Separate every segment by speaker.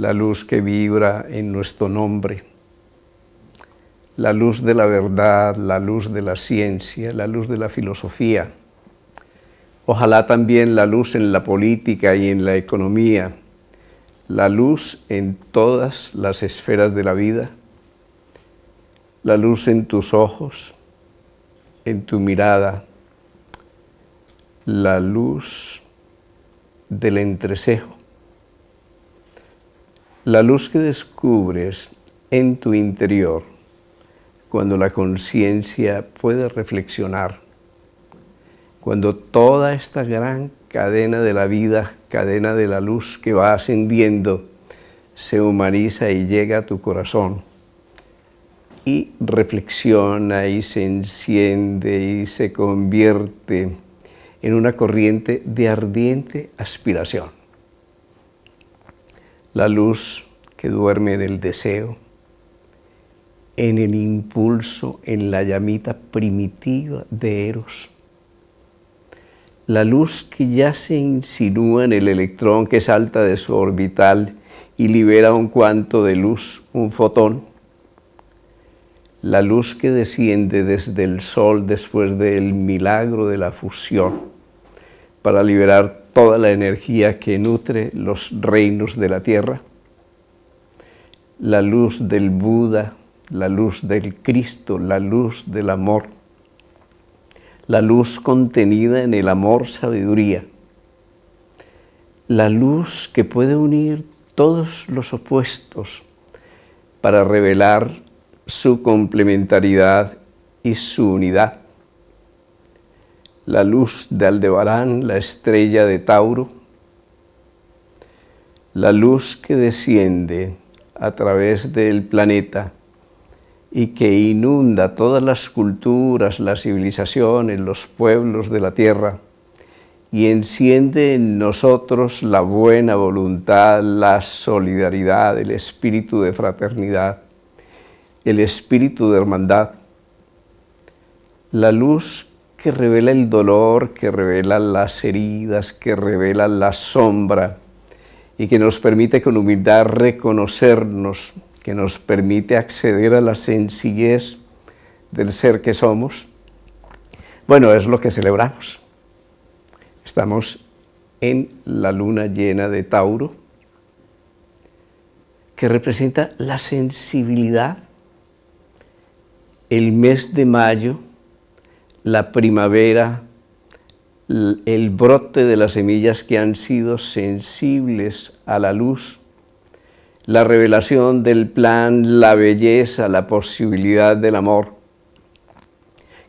Speaker 1: la luz que vibra en nuestro nombre, la luz de la verdad, la luz de la ciencia, la luz de la filosofía. Ojalá también la luz en la política y en la economía, la luz en todas las esferas de la vida, la luz en tus ojos, en tu mirada, la luz del entrecejo, la luz que descubres en tu interior, cuando la conciencia puede reflexionar, cuando toda esta gran cadena de la vida, cadena de la luz que va ascendiendo, se humaniza y llega a tu corazón y reflexiona y se enciende y se convierte en una corriente de ardiente aspiración la luz que duerme en el deseo, en el impulso, en la llamita primitiva de Eros. La luz que ya se insinúa en el electrón que salta de su orbital y libera un cuanto de luz, un fotón. La luz que desciende desde el Sol después del milagro de la fusión para liberar toda la energía que nutre los reinos de la tierra, la luz del Buda, la luz del Cristo, la luz del amor, la luz contenida en el amor sabiduría, la luz que puede unir todos los opuestos para revelar su complementariedad y su unidad la luz de Aldebarán, la estrella de Tauro, la luz que desciende a través del planeta y que inunda todas las culturas, las civilizaciones, los pueblos de la tierra y enciende en nosotros la buena voluntad, la solidaridad, el espíritu de fraternidad, el espíritu de hermandad, la luz que revela el dolor, que revela las heridas, que revela la sombra y que nos permite con humildad reconocernos, que nos permite acceder a la sencillez del ser que somos. Bueno, es lo que celebramos. Estamos en la luna llena de Tauro, que representa la sensibilidad. El mes de mayo la primavera, el brote de las semillas que han sido sensibles a la luz, la revelación del plan, la belleza, la posibilidad del amor,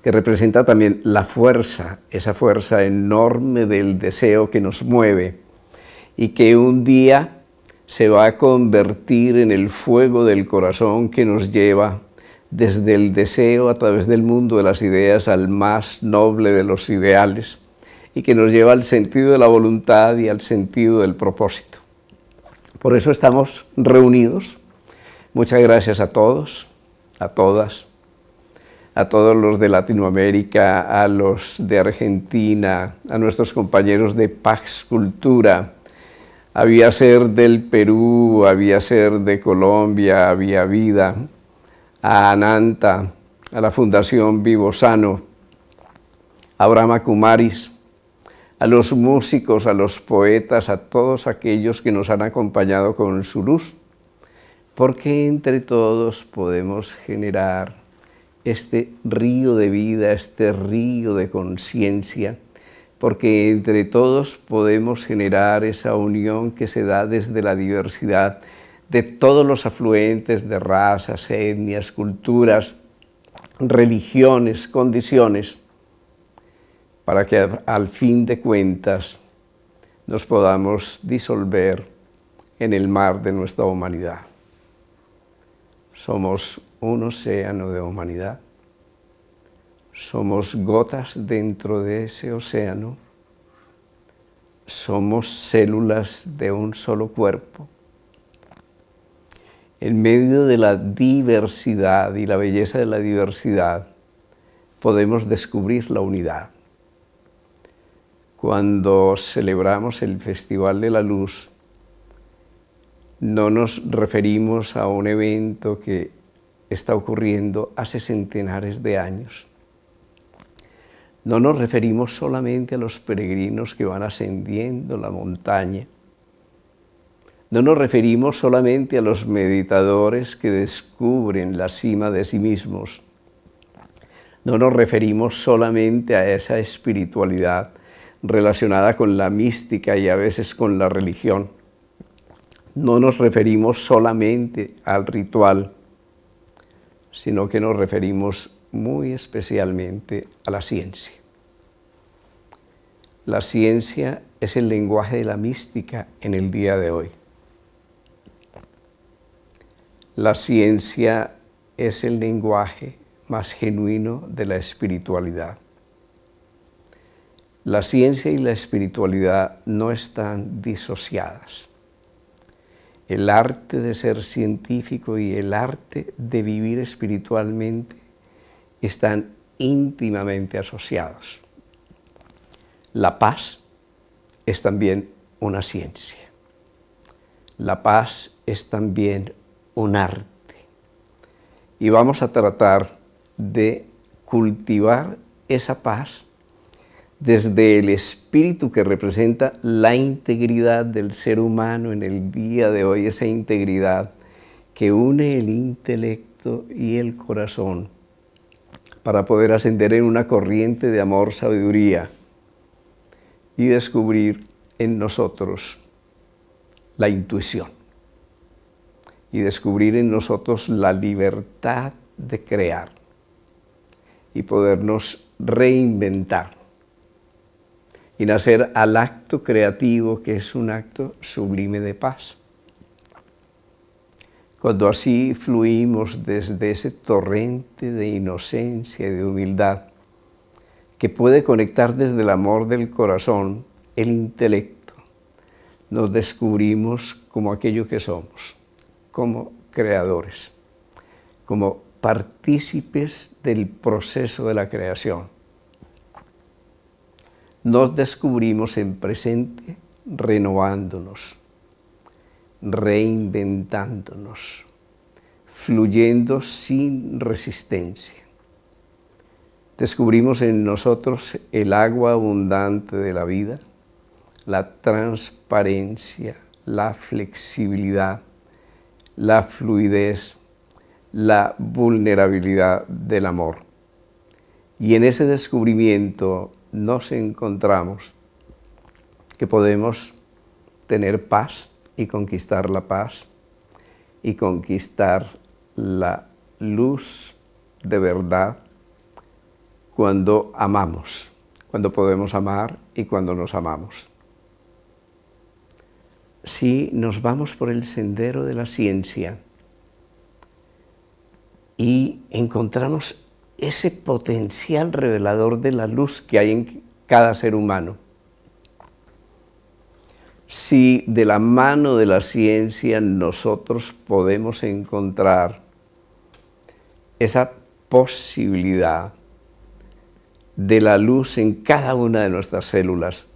Speaker 1: que representa también la fuerza, esa fuerza enorme del deseo que nos mueve y que un día se va a convertir en el fuego del corazón que nos lleva desde el deseo a través del mundo de las ideas al más noble de los ideales y que nos lleva al sentido de la voluntad y al sentido del propósito. Por eso estamos reunidos. Muchas gracias a todos, a todas, a todos los de Latinoamérica, a los de Argentina, a nuestros compañeros de Pax Cultura, había ser del Perú, había ser de Colombia, había vida, a Ananta, a la Fundación Vivo Sano, a Brahma Kumaris, a los músicos, a los poetas, a todos aquellos que nos han acompañado con su luz, porque entre todos podemos generar este río de vida, este río de conciencia, porque entre todos podemos generar esa unión que se da desde la diversidad de todos los afluentes de razas, etnias, culturas, religiones, condiciones, para que al fin de cuentas nos podamos disolver en el mar de nuestra humanidad. Somos un océano de humanidad, somos gotas dentro de ese océano, somos células de un solo cuerpo, en medio de la diversidad y la belleza de la diversidad, podemos descubrir la unidad. Cuando celebramos el Festival de la Luz, no nos referimos a un evento que está ocurriendo hace centenares de años. No nos referimos solamente a los peregrinos que van ascendiendo la montaña, no nos referimos solamente a los meditadores que descubren la cima de sí mismos. No nos referimos solamente a esa espiritualidad relacionada con la mística y a veces con la religión. No nos referimos solamente al ritual, sino que nos referimos muy especialmente a la ciencia. La ciencia es el lenguaje de la mística en el día de hoy. La ciencia es el lenguaje más genuino de la espiritualidad. La ciencia y la espiritualidad no están disociadas. El arte de ser científico y el arte de vivir espiritualmente están íntimamente asociados. La paz es también una ciencia. La paz es también un arte. Y vamos a tratar de cultivar esa paz desde el espíritu que representa la integridad del ser humano en el día de hoy, esa integridad que une el intelecto y el corazón para poder ascender en una corriente de amor, sabiduría y descubrir en nosotros la intuición y descubrir en nosotros la libertad de crear y podernos reinventar y nacer al acto creativo que es un acto sublime de paz. Cuando así fluimos desde ese torrente de inocencia y de humildad que puede conectar desde el amor del corazón, el intelecto, nos descubrimos como aquello que somos como creadores, como partícipes del proceso de la creación. Nos descubrimos en presente renovándonos, reinventándonos, fluyendo sin resistencia. Descubrimos en nosotros el agua abundante de la vida, la transparencia, la flexibilidad, la fluidez, la vulnerabilidad del amor. Y en ese descubrimiento nos encontramos que podemos tener paz y conquistar la paz y conquistar la luz de verdad cuando amamos, cuando podemos amar y cuando nos amamos si nos vamos por el sendero de la ciencia y encontramos ese potencial revelador de la luz que hay en cada ser humano. Si de la mano de la ciencia nosotros podemos encontrar esa posibilidad de la luz en cada una de nuestras células,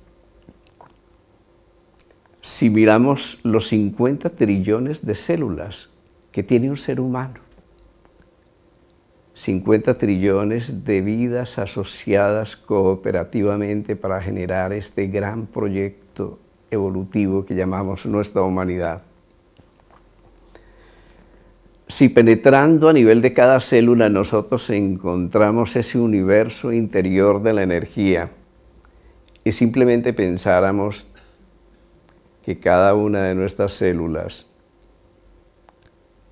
Speaker 1: si miramos los 50 trillones de células que tiene un ser humano, 50 trillones de vidas asociadas cooperativamente para generar este gran proyecto evolutivo que llamamos nuestra humanidad. Si penetrando a nivel de cada célula nosotros encontramos ese universo interior de la energía y simplemente pensáramos que cada una de nuestras células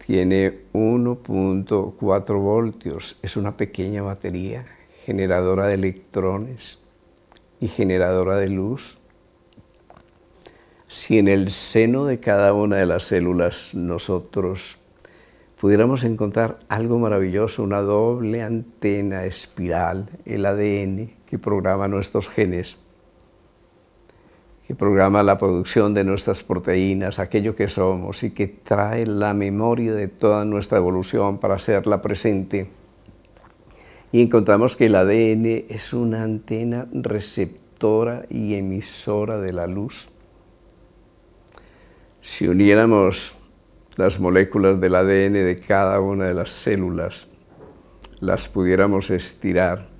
Speaker 1: tiene 1.4 voltios, es una pequeña batería generadora de electrones y generadora de luz. Si en el seno de cada una de las células nosotros pudiéramos encontrar algo maravilloso, una doble antena espiral, el ADN que programa nuestros genes, que programa la producción de nuestras proteínas, aquello que somos y que trae la memoria de toda nuestra evolución para hacerla presente. Y encontramos que el ADN es una antena receptora y emisora de la luz. Si uniéramos las moléculas del ADN de cada una de las células, las pudiéramos estirar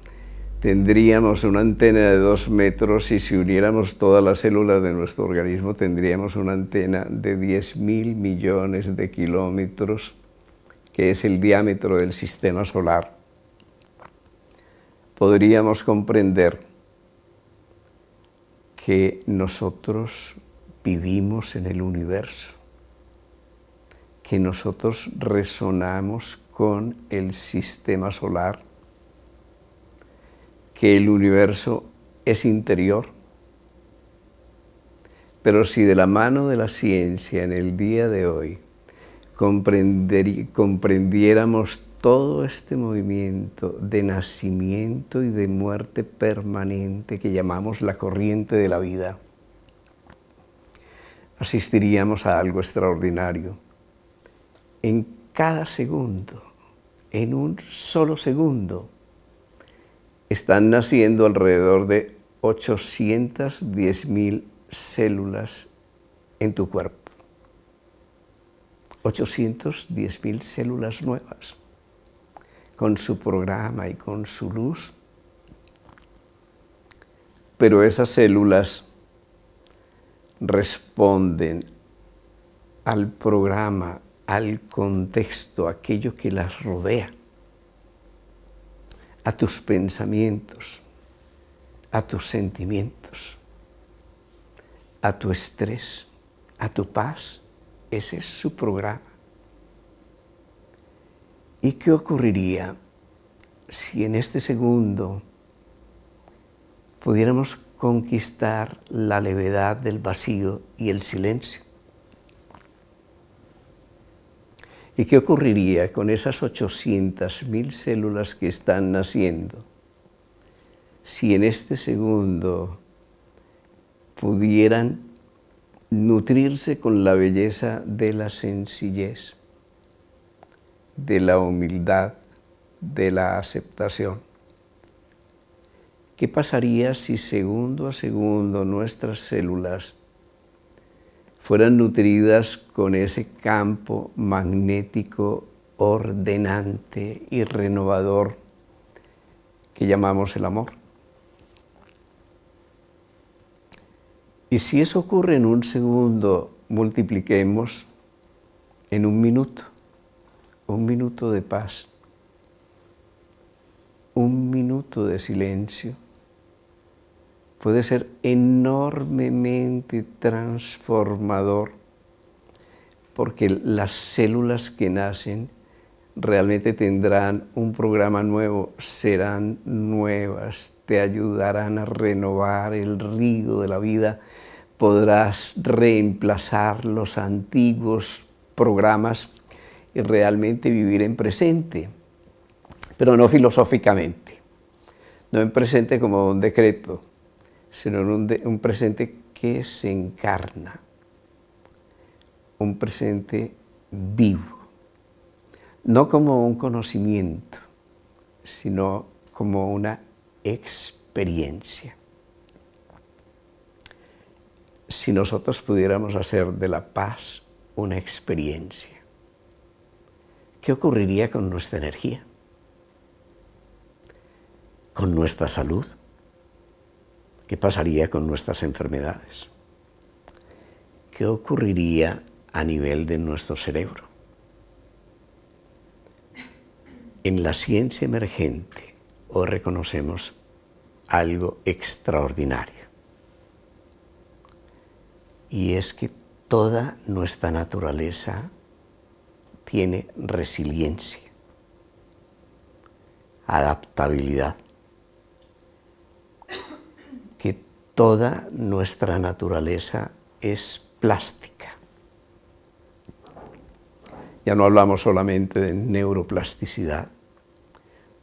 Speaker 1: tendríamos una antena de dos metros y si uniéramos todas las células de nuestro organismo tendríamos una antena de 10.000 mil millones de kilómetros, que es el diámetro del sistema solar. Podríamos comprender que nosotros vivimos en el universo, que nosotros resonamos con el sistema solar, que el universo es interior. Pero si de la mano de la ciencia en el día de hoy comprendiéramos todo este movimiento de nacimiento y de muerte permanente que llamamos la corriente de la vida, asistiríamos a algo extraordinario. En cada segundo, en un solo segundo, están naciendo alrededor de 810.000 mil células en tu cuerpo. 810.000 mil células nuevas, con su programa y con su luz. Pero esas células responden al programa, al contexto, aquello que las rodea a tus pensamientos, a tus sentimientos, a tu estrés, a tu paz. Ese es su programa. ¿Y qué ocurriría si en este segundo pudiéramos conquistar la levedad del vacío y el silencio? ¿Y qué ocurriría con esas 800.000 células que están naciendo? Si en este segundo pudieran nutrirse con la belleza de la sencillez, de la humildad, de la aceptación. ¿Qué pasaría si segundo a segundo nuestras células fueran nutridas con ese campo magnético ordenante y renovador que llamamos el amor. Y si eso ocurre en un segundo, multipliquemos en un minuto, un minuto de paz, un minuto de silencio, puede ser enormemente transformador porque las células que nacen realmente tendrán un programa nuevo, serán nuevas, te ayudarán a renovar el río de la vida, podrás reemplazar los antiguos programas y realmente vivir en presente, pero no filosóficamente, no en presente como un decreto, sino en un, un presente que se encarna, un presente vivo, no como un conocimiento, sino como una experiencia. Si nosotros pudiéramos hacer de la paz una experiencia, ¿qué ocurriría con nuestra energía? ¿Con nuestra salud? ¿Qué pasaría con nuestras enfermedades? ¿Qué ocurriría a nivel de nuestro cerebro? En la ciencia emergente hoy reconocemos algo extraordinario. Y es que toda nuestra naturaleza tiene resiliencia, adaptabilidad. toda nuestra naturaleza es plástica. Ya no hablamos solamente de neuroplasticidad,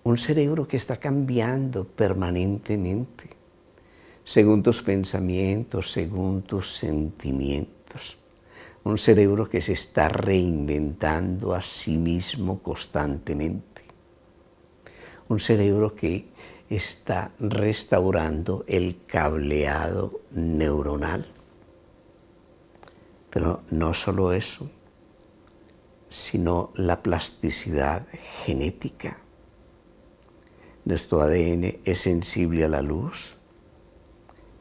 Speaker 1: un cerebro que está cambiando permanentemente, según tus pensamientos, según tus sentimientos. Un cerebro que se está reinventando a sí mismo constantemente. Un cerebro que está restaurando el cableado neuronal. Pero no solo eso, sino la plasticidad genética. Nuestro ADN es sensible a la luz,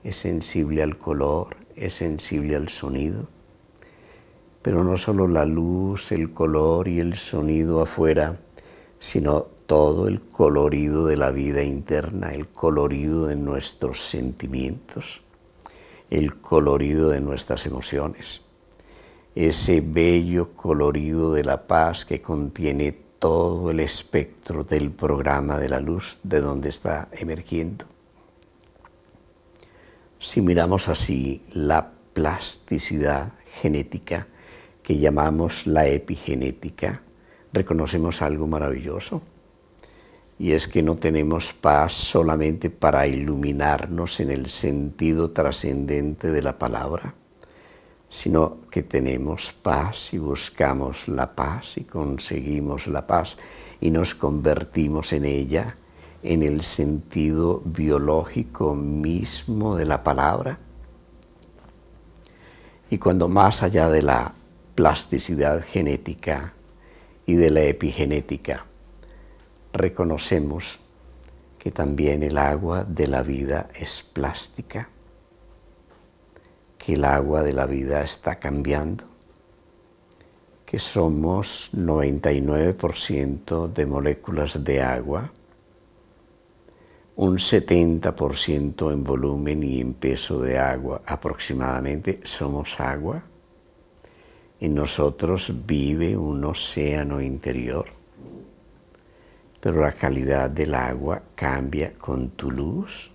Speaker 1: es sensible al color, es sensible al sonido. Pero no solo la luz, el color y el sonido afuera, sino todo el colorido de la vida interna, el colorido de nuestros sentimientos, el colorido de nuestras emociones, ese bello colorido de la paz que contiene todo el espectro del programa de la luz de donde está emergiendo. Si miramos así la plasticidad genética que llamamos la epigenética, reconocemos algo maravilloso y es que no tenemos paz solamente para iluminarnos en el sentido trascendente de la palabra, sino que tenemos paz y buscamos la paz y conseguimos la paz y nos convertimos en ella en el sentido biológico mismo de la palabra. Y cuando más allá de la plasticidad genética y de la epigenética, reconocemos que también el agua de la vida es plástica, que el agua de la vida está cambiando, que somos 99% de moléculas de agua, un 70% en volumen y en peso de agua aproximadamente somos agua. En nosotros vive un océano interior pero la calidad del agua cambia con tu luz.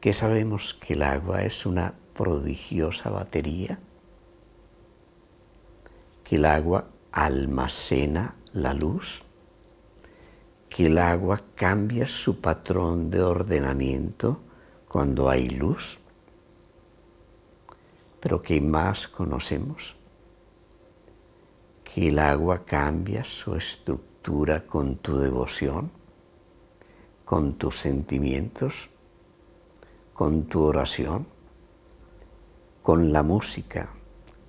Speaker 1: ¿Qué sabemos que el agua es una prodigiosa batería? Que el agua almacena la luz, que el agua cambia su patrón de ordenamiento cuando hay luz, pero qué más conocemos que el agua cambia su estructura con tu devoción, con tus sentimientos, con tu oración, con la música,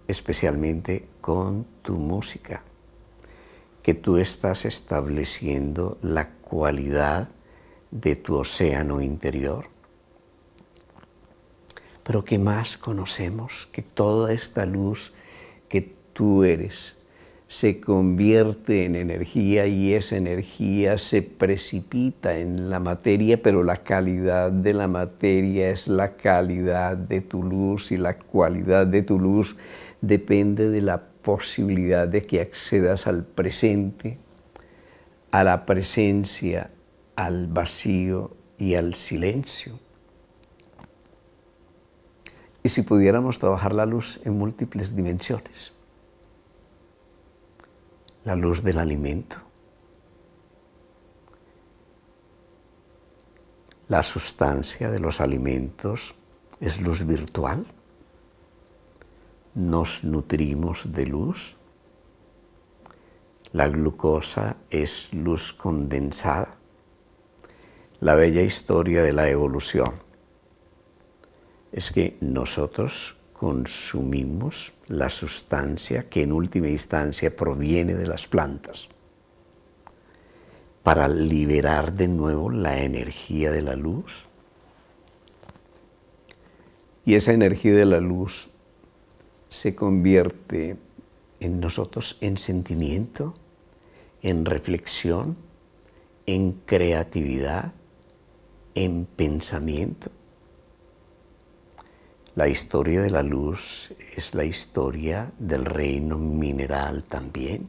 Speaker 1: especialmente con tu música, que tú estás estableciendo la cualidad de tu océano interior. Pero que más conocemos que toda esta luz que tú eres se convierte en energía y esa energía se precipita en la materia, pero la calidad de la materia es la calidad de tu luz y la cualidad de tu luz depende de la posibilidad de que accedas al presente, a la presencia, al vacío y al silencio. Y si pudiéramos trabajar la luz en múltiples dimensiones la luz del alimento, la sustancia de los alimentos es luz virtual. Nos nutrimos de luz. La glucosa es luz condensada. La bella historia de la evolución es que nosotros consumimos la sustancia que en última instancia proviene de las plantas para liberar de nuevo la energía de la luz. Y esa energía de la luz se convierte en nosotros en sentimiento, en reflexión, en creatividad, en pensamiento. La historia de la luz es la historia del reino mineral también.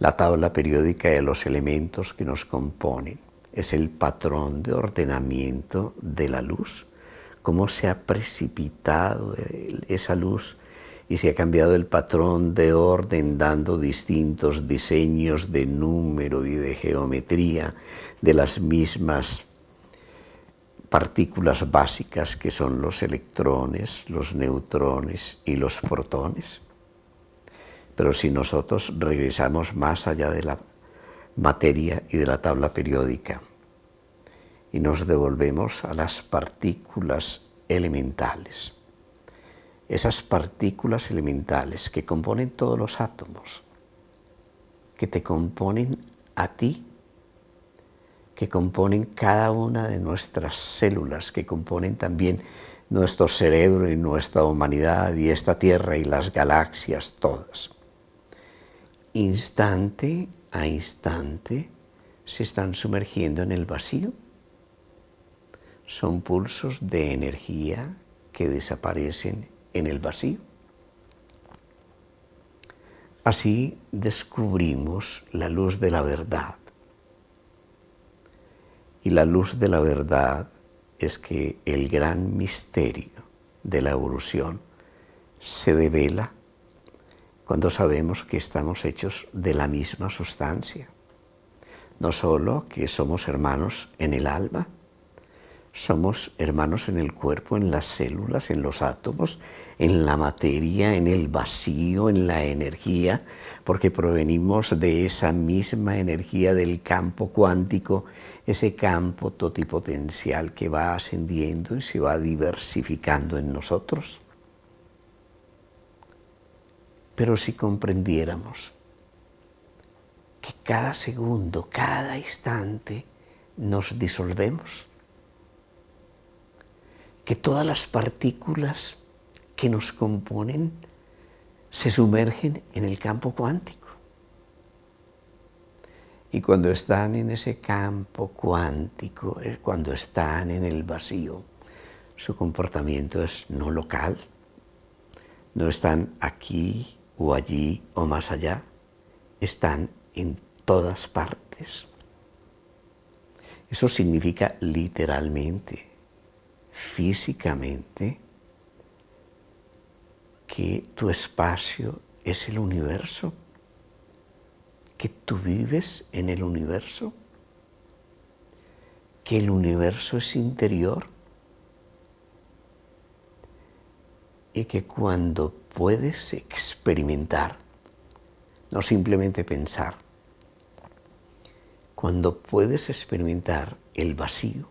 Speaker 1: La tabla periódica de los elementos que nos componen es el patrón de ordenamiento de la luz, cómo se ha precipitado esa luz y se ha cambiado el patrón de orden dando distintos diseños de número y de geometría de las mismas partículas básicas que son los electrones, los neutrones y los protones. Pero si nosotros regresamos más allá de la materia y de la tabla periódica y nos devolvemos a las partículas elementales, esas partículas elementales que componen todos los átomos, que te componen a ti que componen cada una de nuestras células, que componen también nuestro cerebro y nuestra humanidad y esta Tierra y las galaxias todas. Instante a instante se están sumergiendo en el vacío. Son pulsos de energía que desaparecen en el vacío. Así descubrimos la luz de la verdad y la luz de la verdad es que el gran misterio de la evolución se devela cuando sabemos que estamos hechos de la misma sustancia. No solo que somos hermanos en el alma, somos hermanos en el cuerpo, en las células, en los átomos, en la materia, en el vacío, en la energía, porque provenimos de esa misma energía del campo cuántico ese campo totipotencial que va ascendiendo y se va diversificando en nosotros. Pero si comprendiéramos que cada segundo, cada instante nos disolvemos, que todas las partículas que nos componen se sumergen en el campo cuántico y cuando están en ese campo cuántico, eh, cuando están en el vacío, su comportamiento es no local. No están aquí o allí o más allá. Están en todas partes. Eso significa literalmente, físicamente, que tu espacio es el universo que tú vives en el universo, que el universo es interior y que cuando puedes experimentar, no simplemente pensar, cuando puedes experimentar el vacío,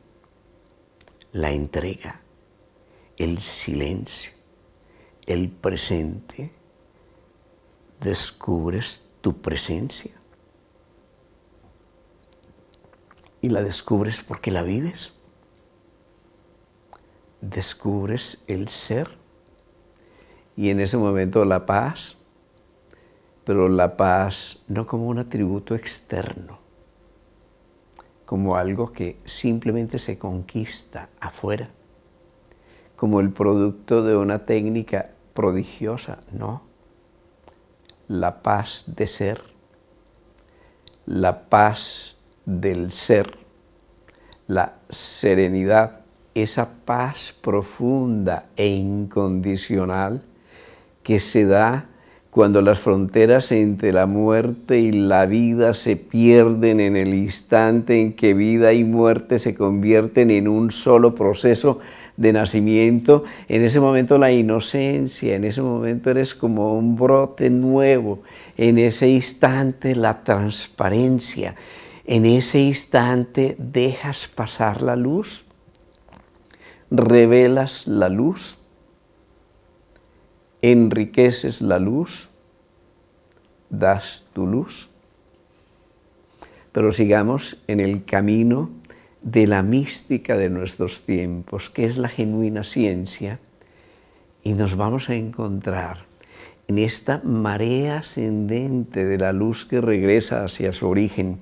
Speaker 1: la entrega, el silencio, el presente, descubres tu presencia. Y la descubres porque la vives. Descubres el ser. Y en ese momento la paz, pero la paz no como un atributo externo, como algo que simplemente se conquista afuera, como el producto de una técnica prodigiosa, no la paz de ser, la paz del ser, la serenidad, esa paz profunda e incondicional que se da cuando las fronteras entre la muerte y la vida se pierden en el instante en que vida y muerte se convierten en un solo proceso de nacimiento, en ese momento la inocencia, en ese momento eres como un brote nuevo, en ese instante la transparencia, en ese instante dejas pasar la luz, revelas la luz, enriqueces la luz, das tu luz. Pero sigamos en el camino de la mística de nuestros tiempos, que es la genuina ciencia, y nos vamos a encontrar en esta marea ascendente de la luz que regresa hacia su origen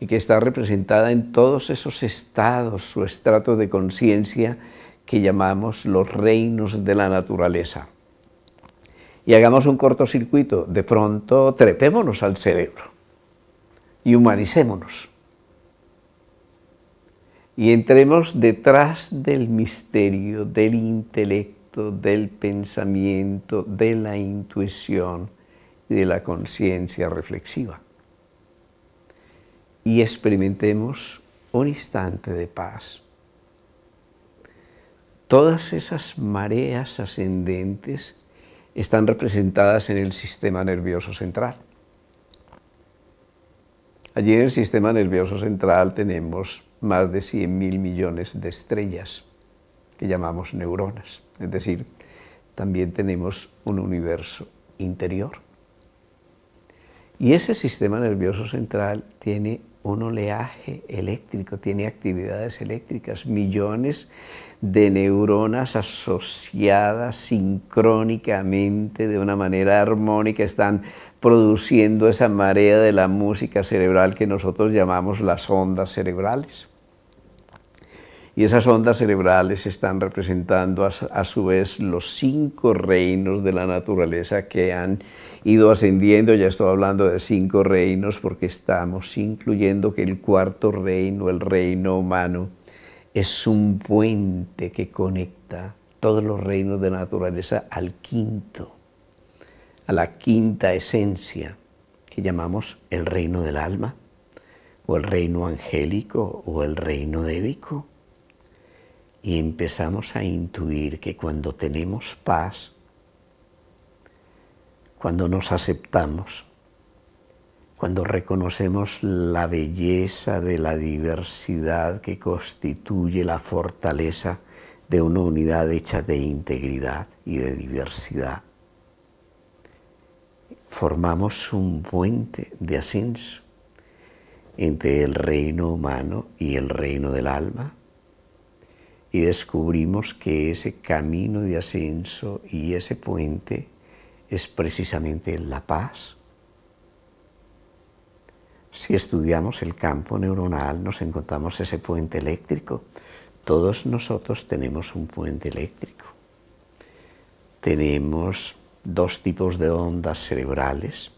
Speaker 1: y que está representada en todos esos estados su estrato de conciencia que llamamos los reinos de la naturaleza. Y hagamos un cortocircuito, de pronto trepémonos al cerebro y humanicémonos y entremos detrás del misterio, del intelecto, del pensamiento, de la intuición y de la conciencia reflexiva. Y experimentemos un instante de paz. Todas esas mareas ascendentes están representadas en el sistema nervioso central. Allí en el sistema nervioso central tenemos más de 100.000 millones de estrellas que llamamos neuronas. Es decir, también tenemos un universo interior. Y ese sistema nervioso central tiene un oleaje eléctrico, tiene actividades eléctricas, millones de neuronas asociadas sincrónicamente de una manera armónica, están produciendo esa marea de la música cerebral que nosotros llamamos las ondas cerebrales. Y esas ondas cerebrales están representando a, su vez los cinco reinos de la naturaleza que han ido ascendiendo, ya estoy hablando de cinco reinos porque estamos incluyendo que el cuarto reino, el reino humano, es un puente que conecta todos los reinos de naturaleza al quinto a la quinta esencia que llamamos el reino del alma, o el reino angélico, o el reino débico. Y empezamos a intuir que cuando tenemos paz, cuando nos aceptamos, cuando reconocemos la belleza de la diversidad que constituye la fortaleza de una unidad hecha de integridad y de diversidad, formamos un puente de ascenso entre el reino humano y el reino del alma y descubrimos que ese camino de ascenso y ese puente es precisamente la paz. Si estudiamos el campo neuronal nos encontramos ese puente eléctrico. Todos nosotros tenemos un puente eléctrico. Tenemos dos tipos de ondas cerebrales,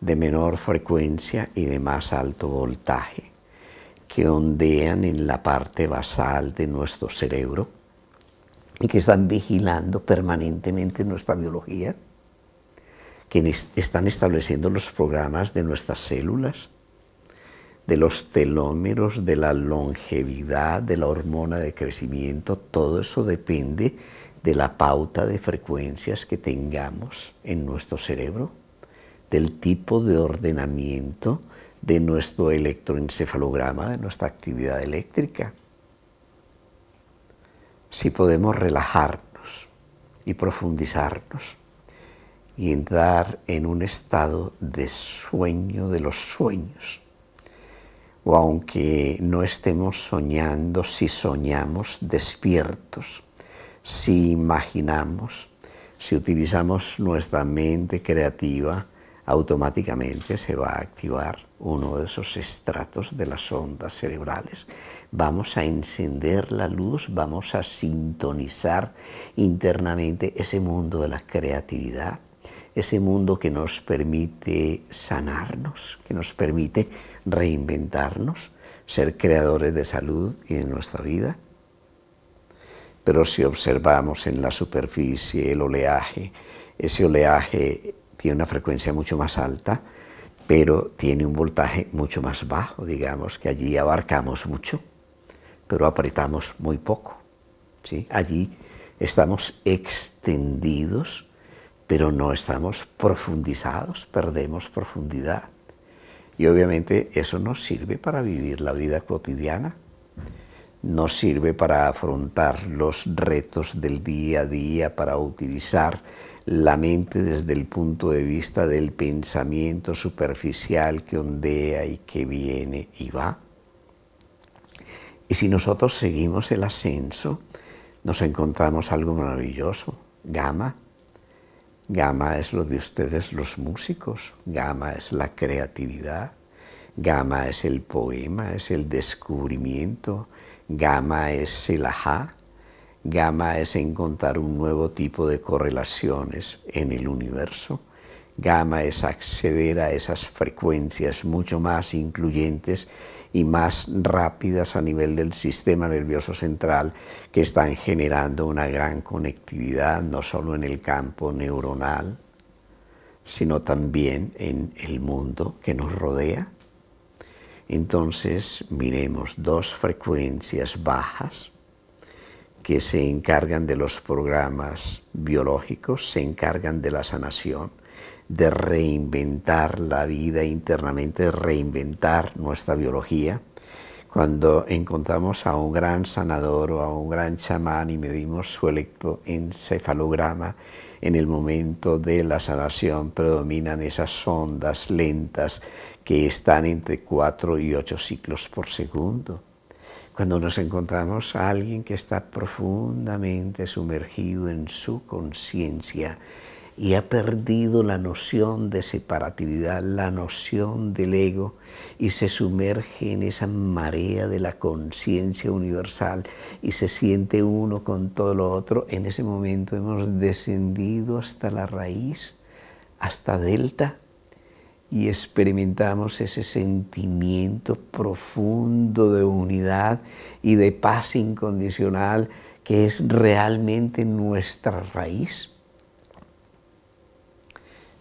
Speaker 1: de menor frecuencia y de más alto voltaje, que ondean en la parte basal de nuestro cerebro y que están vigilando permanentemente nuestra biología, que están estableciendo los programas de nuestras células, de los telómeros, de la longevidad, de la hormona de crecimiento, todo eso depende de la pauta de frecuencias que tengamos en nuestro cerebro, del tipo de ordenamiento de nuestro electroencefalograma, de nuestra actividad eléctrica. Si podemos relajarnos y profundizarnos y entrar en un estado de sueño de los sueños, o aunque no estemos soñando, si soñamos despiertos, si imaginamos, si utilizamos nuestra mente creativa, automáticamente se va a activar uno de esos estratos de las ondas cerebrales. Vamos a encender la luz, vamos a sintonizar internamente ese mundo de la creatividad, ese mundo que nos permite sanarnos, que nos permite reinventarnos, ser creadores de salud y de nuestra vida pero si observamos en la superficie el oleaje, ese oleaje tiene una frecuencia mucho más alta, pero tiene un voltaje mucho más bajo, digamos que allí abarcamos mucho, pero apretamos muy poco. ¿sí? Allí estamos extendidos, pero no estamos profundizados, perdemos profundidad. Y obviamente eso no sirve para vivir la vida cotidiana nos sirve para afrontar los retos del día a día, para utilizar la mente desde el punto de vista del pensamiento superficial que ondea y que viene y va. Y si nosotros seguimos el ascenso, nos encontramos algo maravilloso, gama. Gama es lo de ustedes los músicos, gama es la creatividad, gama es el poema, es el descubrimiento, Gama es ajá, Gamma es encontrar un nuevo tipo de correlaciones en el universo. Gamma es acceder a esas frecuencias mucho más incluyentes y más rápidas a nivel del sistema nervioso central que están generando una gran conectividad no solo en el campo neuronal, sino también en el mundo que nos rodea. Entonces miremos dos frecuencias bajas que se encargan de los programas biológicos, se encargan de la sanación, de reinventar la vida internamente, de reinventar nuestra biología. Cuando encontramos a un gran sanador o a un gran chamán y medimos su electroencefalograma, en el momento de la sanación predominan esas ondas lentas que están entre 4 y 8 ciclos por segundo. Cuando nos encontramos a alguien que está profundamente sumergido en su conciencia y ha perdido la noción de separatividad, la noción del ego, y se sumerge en esa marea de la conciencia universal y se siente uno con todo lo otro, en ese momento hemos descendido hasta la raíz, hasta delta, y experimentamos ese sentimiento profundo de unidad y de paz incondicional que es realmente nuestra raíz.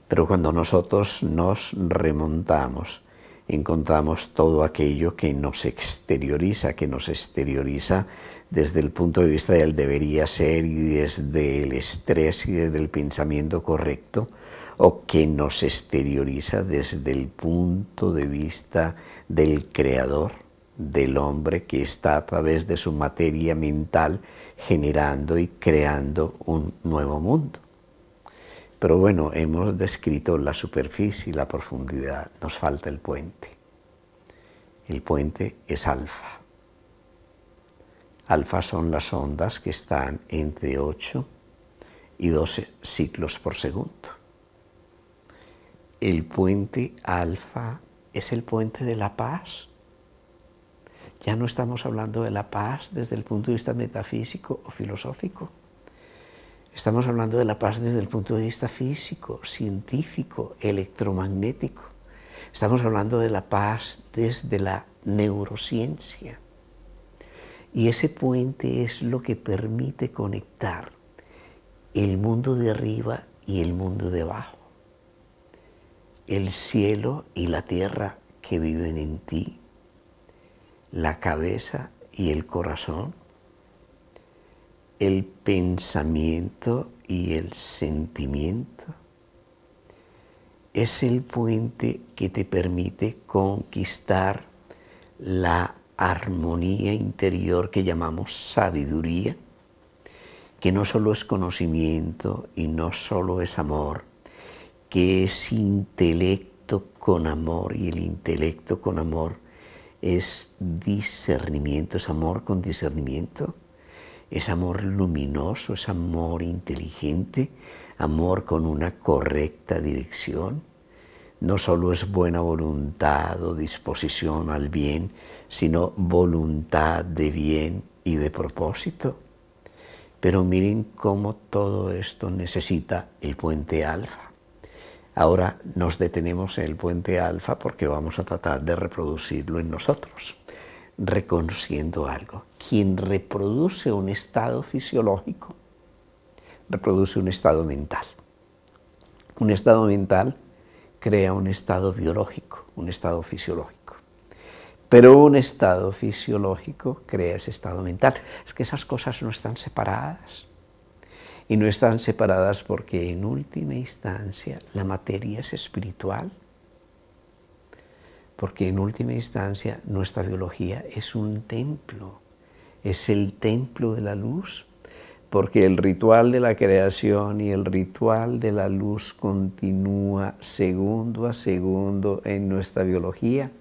Speaker 1: Pero cuando nosotros nos remontamos, encontramos todo aquello que nos exterioriza, que nos exterioriza desde el punto de vista del debería ser y desde el estrés y desde el pensamiento correcto, o que nos exterioriza desde el punto de vista del creador, del hombre que está a través de su materia mental generando y creando un nuevo mundo. Pero bueno, hemos descrito la superficie y la profundidad, nos falta el puente. El puente es alfa. Alfa son las ondas que están entre 8 y 12 ciclos por segundo el puente alfa es el puente de la paz. Ya no estamos hablando de la paz desde el punto de vista metafísico o filosófico. Estamos hablando de la paz desde el punto de vista físico, científico, electromagnético. Estamos hablando de la paz desde la neurociencia. Y ese puente es lo que permite conectar el mundo de arriba y el mundo de abajo el cielo y la tierra que viven en ti, la cabeza y el corazón, el pensamiento y el sentimiento. Es el puente que te permite conquistar la armonía interior que llamamos sabiduría, que no solo es conocimiento y no solo es amor, que es intelecto con amor y el intelecto con amor es discernimiento, es amor con discernimiento, es amor luminoso, es amor inteligente, amor con una correcta dirección. No solo es buena voluntad o disposición al bien, sino voluntad de bien y de propósito. Pero miren cómo todo esto necesita el puente alfa. Ahora nos detenemos en el puente alfa porque vamos a tratar de reproducirlo en nosotros, reconociendo algo. Quien reproduce un estado fisiológico, reproduce un estado mental. Un estado mental crea un estado biológico, un estado fisiológico. Pero un estado fisiológico crea ese estado mental. Es que esas cosas no están separadas y no están separadas porque en última instancia la materia es espiritual, porque en última instancia nuestra biología es un templo, es el templo de la luz, porque el ritual de la creación y el ritual de la luz continúa segundo a segundo en nuestra biología.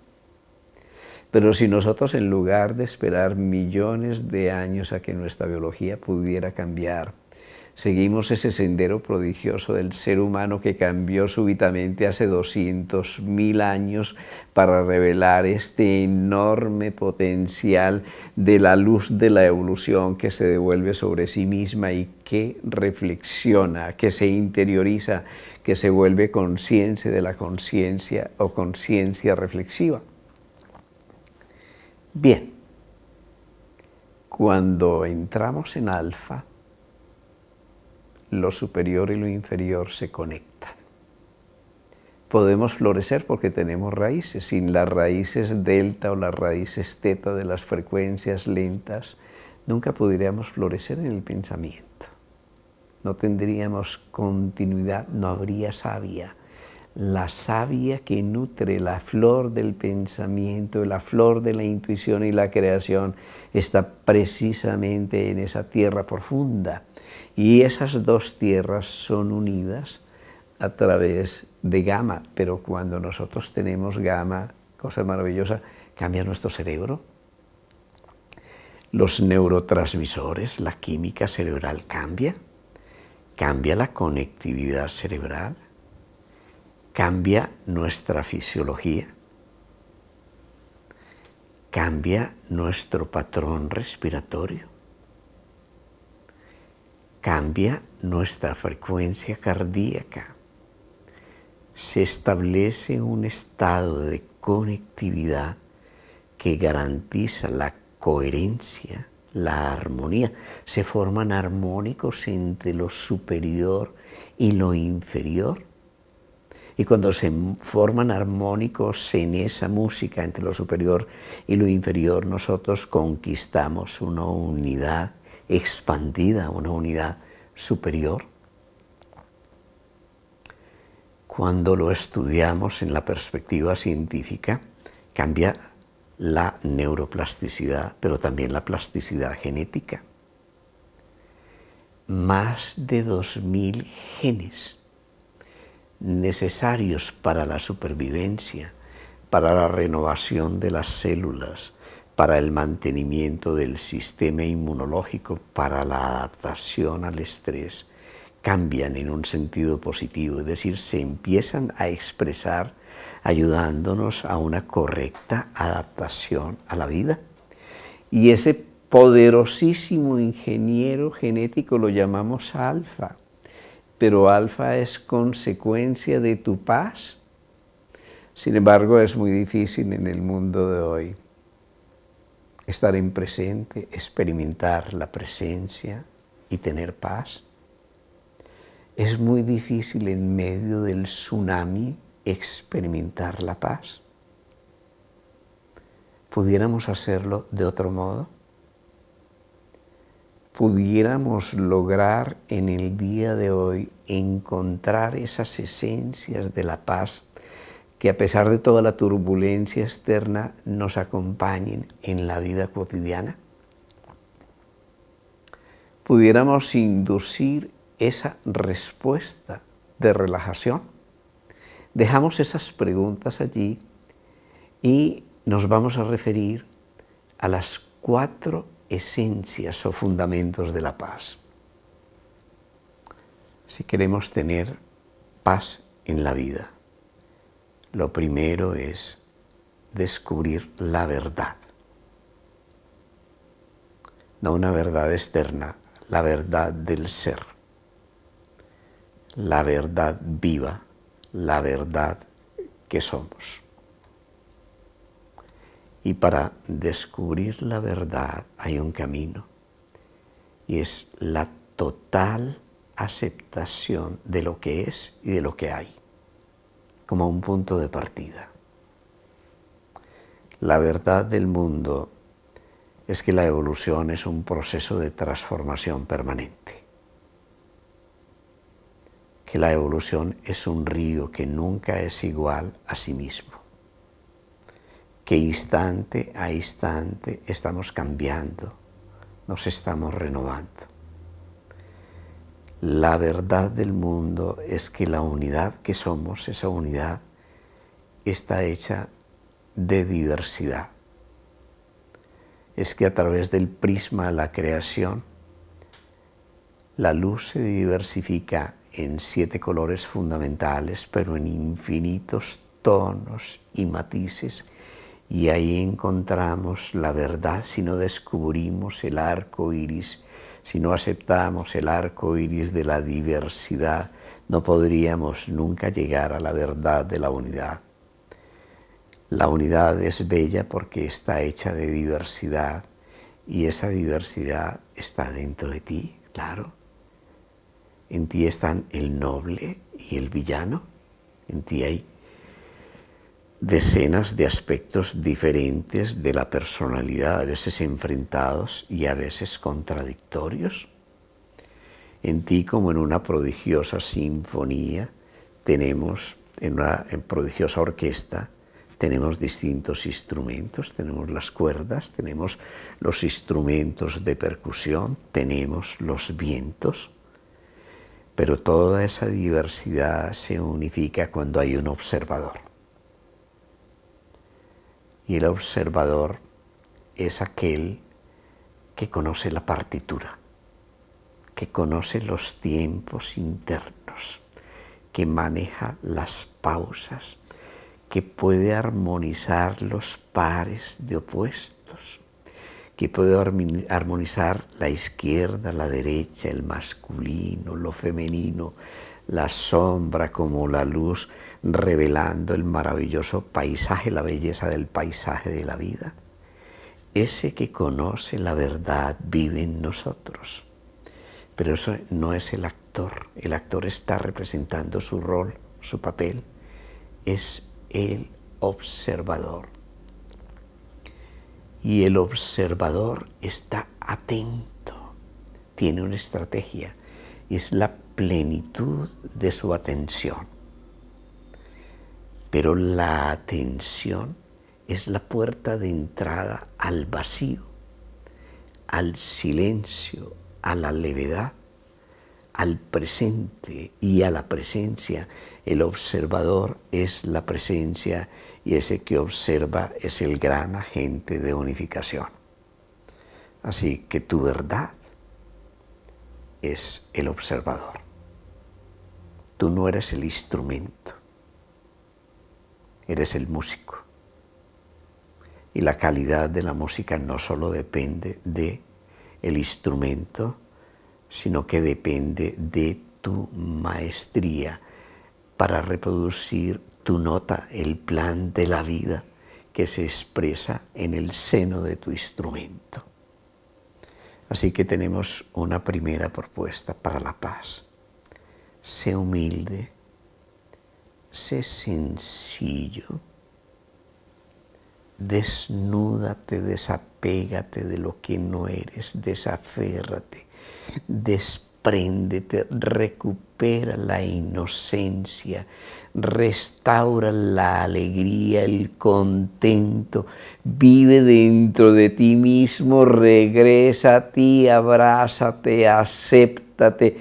Speaker 1: Pero si nosotros en lugar de esperar millones de años a que nuestra biología pudiera cambiar, seguimos ese sendero prodigioso del ser humano que cambió súbitamente hace 200.000 años para revelar este enorme potencial de la luz de la evolución que se devuelve sobre sí misma y que reflexiona, que se interioriza, que se vuelve conciencia de la conciencia o conciencia reflexiva. Bien, cuando entramos en alfa, lo superior y lo inferior se conectan. Podemos florecer porque tenemos raíces. Sin las raíces delta o las raíces teta de las frecuencias lentas, nunca podríamos florecer en el pensamiento. No tendríamos continuidad, no habría savia. La savia que nutre la flor del pensamiento, la flor de la intuición y la creación está precisamente en esa tierra profunda y esas dos tierras son unidas a través de gamma, pero cuando nosotros tenemos gamma, cosa maravillosa, cambia nuestro cerebro. Los neurotransmisores, la química cerebral cambia, cambia la conectividad cerebral, cambia nuestra fisiología, cambia nuestro patrón respiratorio cambia nuestra frecuencia cardíaca. Se establece un estado de conectividad que garantiza la coherencia, la armonía. Se forman armónicos entre lo superior y lo inferior. Y cuando se forman armónicos en esa música entre lo superior y lo inferior, nosotros conquistamos una unidad expandida, una unidad superior. Cuando lo estudiamos en la perspectiva científica, cambia la neuroplasticidad, pero también la plasticidad genética. Más de 2.000 genes necesarios para la supervivencia, para la renovación de las células, para el mantenimiento del sistema inmunológico, para la adaptación al estrés, cambian en un sentido positivo, es decir, se empiezan a expresar ayudándonos a una correcta adaptación a la vida. Y ese poderosísimo ingeniero genético lo llamamos alfa, pero alfa es consecuencia de tu paz. Sin embargo, es muy difícil en el mundo de hoy estar en presente, experimentar la presencia y tener paz. Es muy difícil en medio del tsunami experimentar la paz. ¿Pudiéramos hacerlo de otro modo? pudiéramos lograr en el día de hoy encontrar esas esencias de la paz que a pesar de toda la turbulencia externa nos acompañen en la vida cotidiana? Pudiéramos inducir esa respuesta de relajación. Dejamos esas preguntas allí y nos vamos a referir a las cuatro esencias o fundamentos de la paz. Si queremos tener paz en la vida. Lo primero es descubrir la verdad. No una verdad externa, la verdad del ser, la verdad viva, la verdad que somos. Y para descubrir la verdad hay un camino y es la total aceptación de lo que es y de lo que hay como un punto de partida. La verdad del mundo es que la evolución es un proceso de transformación permanente, que la evolución es un río que nunca es igual a sí mismo, que instante a instante estamos cambiando, nos estamos renovando. La verdad del mundo es que la unidad que somos, esa unidad, está hecha de diversidad. Es que a través del prisma de la creación, la luz se diversifica en siete colores fundamentales, pero en infinitos tonos y matices, y ahí encontramos la verdad si no descubrimos el arco iris si no aceptamos el arco iris de la diversidad, no podríamos nunca llegar a la verdad de la unidad. La unidad es bella porque está hecha de diversidad y esa diversidad está dentro de ti, claro. En ti están el noble y el villano. En ti hay decenas de aspectos diferentes de la personalidad, a veces enfrentados y a veces contradictorios. En ti como en una prodigiosa sinfonía tenemos, en una prodigiosa orquesta, tenemos distintos instrumentos, tenemos las cuerdas, tenemos los instrumentos de percusión, tenemos los vientos, pero toda esa diversidad se unifica cuando hay un observador y el observador es aquel que conoce la partitura, que conoce los tiempos internos, que maneja las pausas, que puede armonizar los pares de opuestos, que puede armonizar la izquierda, la derecha, el masculino, lo femenino, la sombra como la luz, revelando el maravilloso paisaje, la belleza del paisaje de la vida. Ese que conoce la verdad vive en nosotros. Pero eso no es el actor. El actor está representando su rol, su papel. Es el observador. Y el observador está atento, tiene una estrategia, es la plenitud de su atención. Pero la atención es la puerta de entrada al vacío, al silencio, a la levedad, al presente y a la presencia. El observador es la presencia y ese que observa es el gran agente de unificación. Así que tu verdad es el observador. Tú no eres el instrumento eres el músico. Y la calidad de la música no solo depende de el instrumento, sino que depende de tu maestría para reproducir tu nota, el plan de la vida que se expresa en el seno de tu instrumento. Así que tenemos una primera propuesta para la paz. Sé humilde, sé sencillo, desnúdate, desapégate de lo que no eres, desaférrate, despréndete, recupera la inocencia, restaura la alegría, el contento, vive dentro de ti mismo, regresa a ti, abrázate, acéptate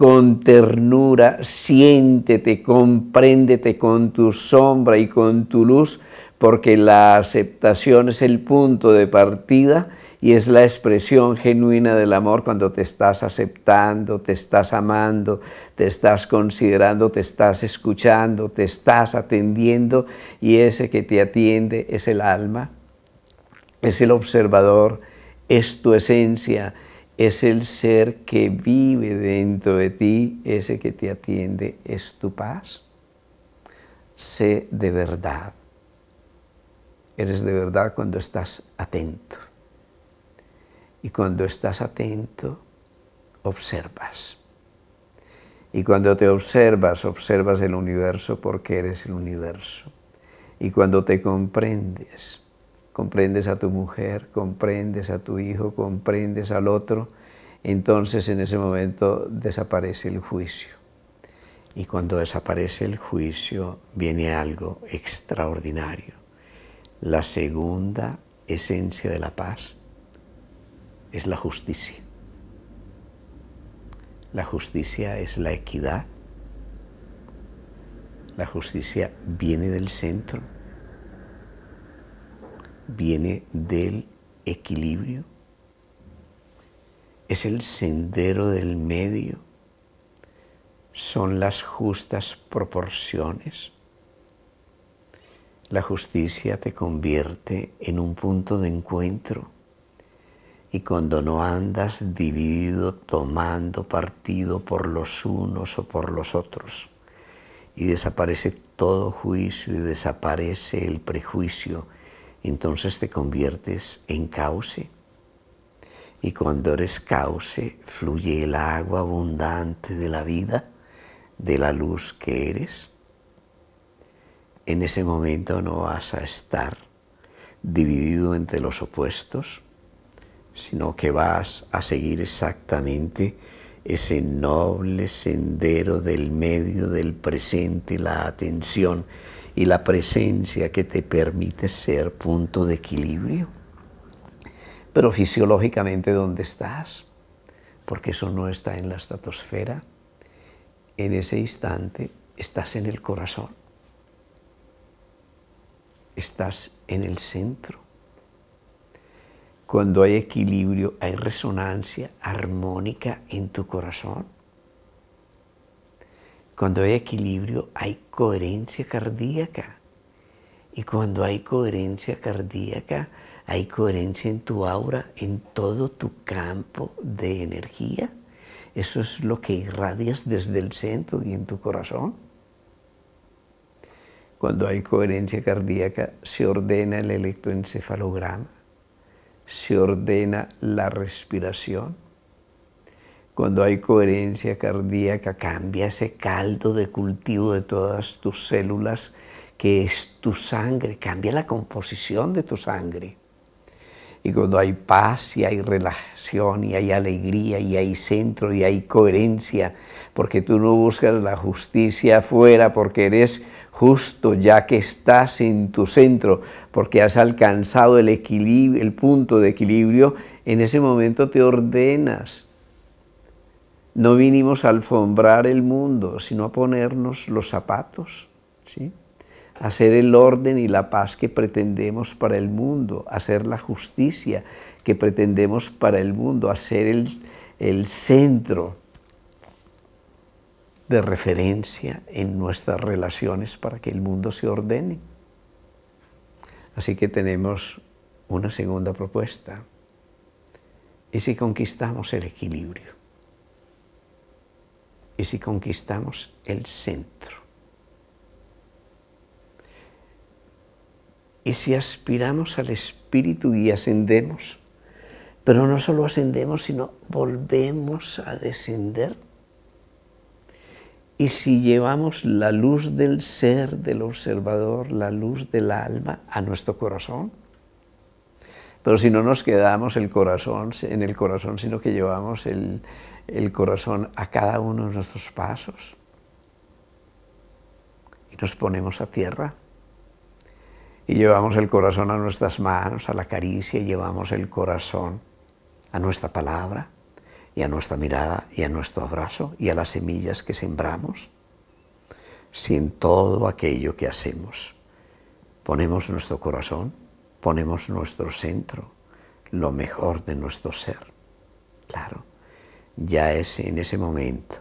Speaker 1: con ternura, siéntete, compréndete con tu sombra y con tu luz, porque la aceptación es el punto de partida y es la expresión genuina del amor cuando te estás aceptando, te estás amando, te estás considerando, te estás escuchando, te estás atendiendo y ese que te atiende es el alma, es el observador, es tu esencia, es el ser que vive dentro de ti, ese que te atiende, es tu paz. Sé de verdad. Eres de verdad cuando estás atento. Y cuando estás atento, observas. Y cuando te observas, observas el universo porque eres el universo. Y cuando te comprendes, comprendes a tu mujer, comprendes a tu hijo, comprendes al otro, entonces en ese momento desaparece el juicio. Y cuando desaparece el juicio viene algo extraordinario. La segunda esencia de la paz es la justicia. La justicia es la equidad. La justicia viene del centro viene del equilibrio, es el sendero del medio, son las justas proporciones. La justicia te convierte en un punto de encuentro y cuando no andas dividido tomando partido por los unos o por los otros y desaparece todo juicio y desaparece el prejuicio, entonces te conviertes en cauce. Y cuando eres cauce, fluye el agua abundante de la vida, de la luz que eres. En ese momento no vas a estar dividido entre los opuestos, sino que vas a seguir exactamente ese noble sendero del medio del presente, la atención y la presencia que te permite ser punto de equilibrio, pero fisiológicamente dónde estás, porque eso no está en la estratosfera, en ese instante estás en el corazón, estás en el centro. Cuando hay equilibrio, hay resonancia armónica en tu corazón cuando hay equilibrio hay coherencia cardíaca. Y cuando hay coherencia cardíaca, hay coherencia en tu aura, en todo tu campo de energía. Eso es lo que irradias desde el centro y en tu corazón. Cuando hay coherencia cardíaca, se ordena el electroencefalograma, se ordena la respiración cuando hay coherencia cardíaca, cambia ese caldo de cultivo de todas tus células, que es tu sangre, cambia la composición de tu sangre. Y cuando hay paz y hay relación y hay alegría y hay centro y hay coherencia, porque tú no buscas la justicia afuera, porque eres justo ya que estás en tu centro, porque has alcanzado el, el punto de equilibrio, en ese momento te ordenas no vinimos a alfombrar el mundo, sino a ponernos los zapatos, ¿sí? a hacer el orden y la paz que pretendemos para el mundo, a hacer la justicia que pretendemos para el mundo, a ser el, el centro de referencia en nuestras relaciones para que el mundo se ordene. Así que tenemos una segunda propuesta. ¿Y si conquistamos el equilibrio? y si conquistamos el centro. Y si aspiramos al espíritu y ascendemos, pero no solo ascendemos, sino volvemos a descender. Y si llevamos la luz del ser, del observador, la luz del alma a nuestro corazón, pero si no nos quedamos el corazón en el corazón, sino que llevamos el, el corazón a cada uno de nuestros pasos y nos ponemos a tierra y llevamos el corazón a nuestras manos, a la caricia, y llevamos el corazón a nuestra palabra y a nuestra mirada y a nuestro abrazo y a las semillas que sembramos. Si en todo aquello que hacemos ponemos nuestro corazón, ponemos nuestro centro, lo mejor de nuestro ser. Claro ya es en ese momento.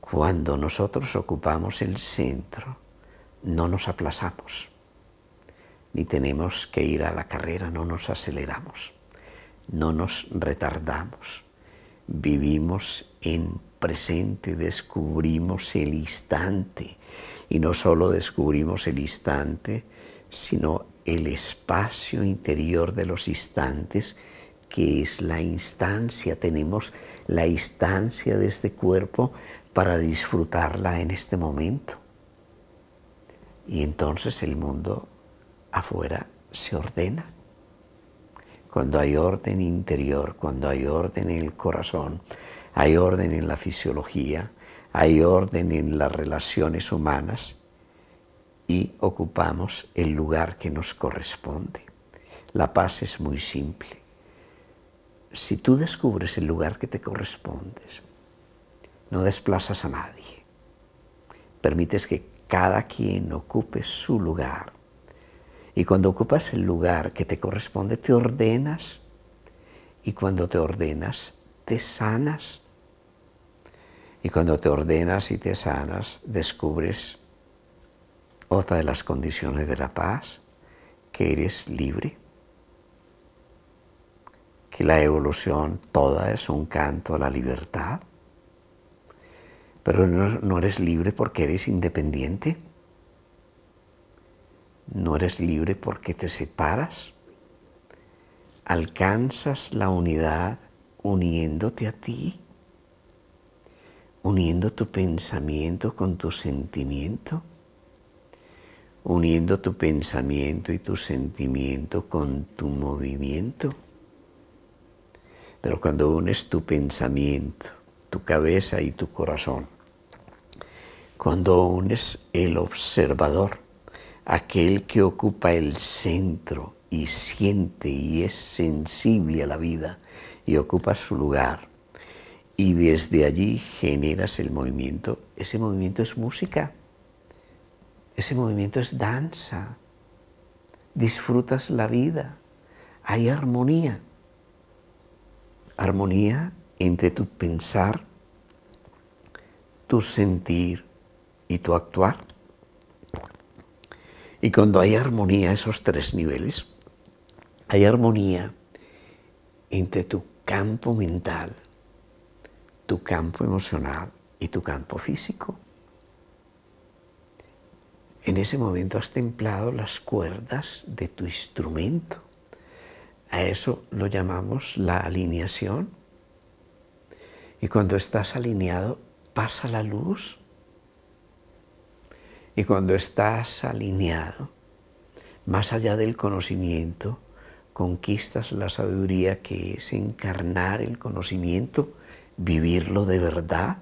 Speaker 1: Cuando nosotros ocupamos el centro, no nos aplazamos, ni tenemos que ir a la carrera, no nos aceleramos, no nos retardamos. Vivimos en presente, descubrimos el instante. Y no solo descubrimos el instante, sino el espacio interior de los instantes, que es la instancia. Tenemos la instancia de este cuerpo para disfrutarla en este momento. Y entonces el mundo afuera se ordena. Cuando hay orden interior, cuando hay orden en el corazón, hay orden en la fisiología, hay orden en las relaciones humanas y ocupamos el lugar que nos corresponde. La paz es muy simple si tú descubres el lugar que te corresponde, no desplazas a nadie, permites que cada quien ocupe su lugar. Y cuando ocupas el lugar que te corresponde, te ordenas. Y cuando te ordenas, te sanas. Y cuando te ordenas y te sanas, descubres otra de las condiciones de la paz, que eres libre la evolución toda es un canto a la libertad. Pero no eres libre porque eres independiente. No eres libre porque te separas. Alcanzas la unidad uniéndote a ti, uniendo tu pensamiento con tu sentimiento, uniendo tu pensamiento y tu sentimiento con tu movimiento pero cuando unes tu pensamiento, tu cabeza y tu corazón, cuando unes el observador, aquel que ocupa el centro y siente y es sensible a la vida y ocupa su lugar, y desde allí generas el movimiento, ese movimiento es música, ese movimiento es danza, disfrutas la vida, hay armonía armonía entre tu pensar, tu sentir y tu actuar. Y cuando hay armonía, esos tres niveles, hay armonía entre tu campo mental, tu campo emocional y tu campo físico. En ese momento has templado las cuerdas de tu instrumento a eso lo llamamos la alineación. Y cuando estás alineado, pasa la luz. Y cuando estás alineado, más allá del conocimiento, conquistas la sabiduría que es encarnar el conocimiento, vivirlo de verdad.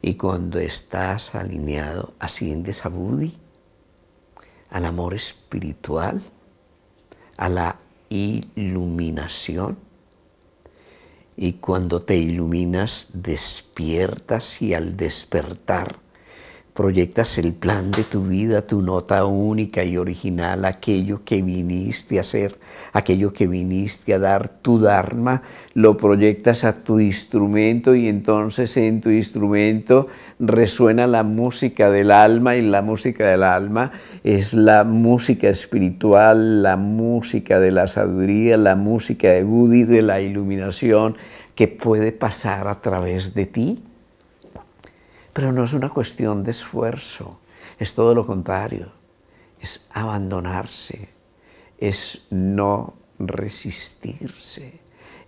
Speaker 1: Y cuando estás alineado, asciendes a Budi, al amor espiritual, a la iluminación. Y cuando te iluminas, despiertas y al despertar proyectas el plan de tu vida, tu nota única y original, aquello que viniste a hacer, aquello que viniste a dar, tu Dharma, lo proyectas a tu instrumento y entonces en tu instrumento resuena la música del alma y la música del alma es la música espiritual, la música de la sabiduría, la música de Buddhi, de la iluminación que puede pasar a través de ti. Pero no es una cuestión de esfuerzo, es todo lo contrario, es abandonarse, es no resistirse.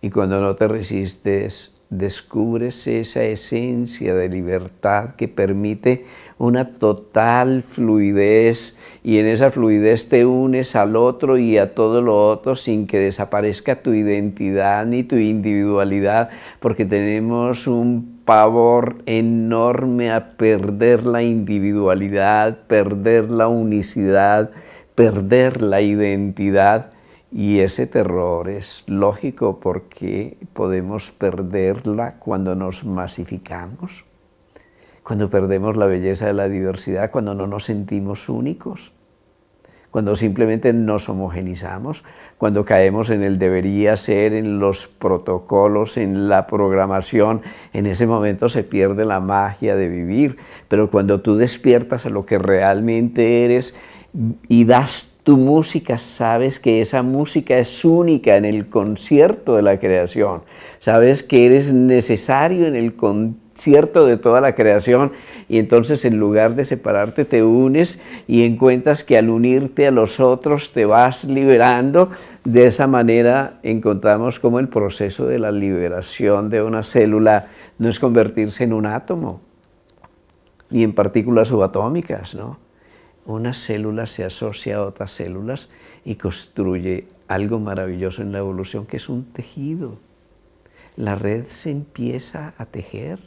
Speaker 1: Y cuando no te resistes, descubres esa esencia de libertad que permite una total fluidez y en esa fluidez te unes al otro y a todo lo otro sin que desaparezca tu identidad ni tu individualidad, porque tenemos un pavor enorme a perder la individualidad, perder la unicidad, perder la identidad. Y ese terror es lógico porque podemos perderla cuando nos masificamos, cuando perdemos la belleza de la diversidad, cuando no nos sentimos únicos cuando simplemente nos homogenizamos, cuando caemos en el debería ser, en los protocolos, en la programación, en ese momento se pierde la magia de vivir, pero cuando tú despiertas a lo que realmente eres y das tu música, sabes que esa música es única en el concierto de la creación, sabes que eres necesario en el contexto cierto de toda la creación y entonces en lugar de separarte te unes y encuentras que al unirte a los otros te vas liberando. De esa manera encontramos como el proceso de la liberación de una célula no es convertirse en un átomo ni en partículas subatómicas, ¿no? Una célula se asocia a otras células y construye algo maravilloso en la evolución que es un tejido. La red se empieza a tejer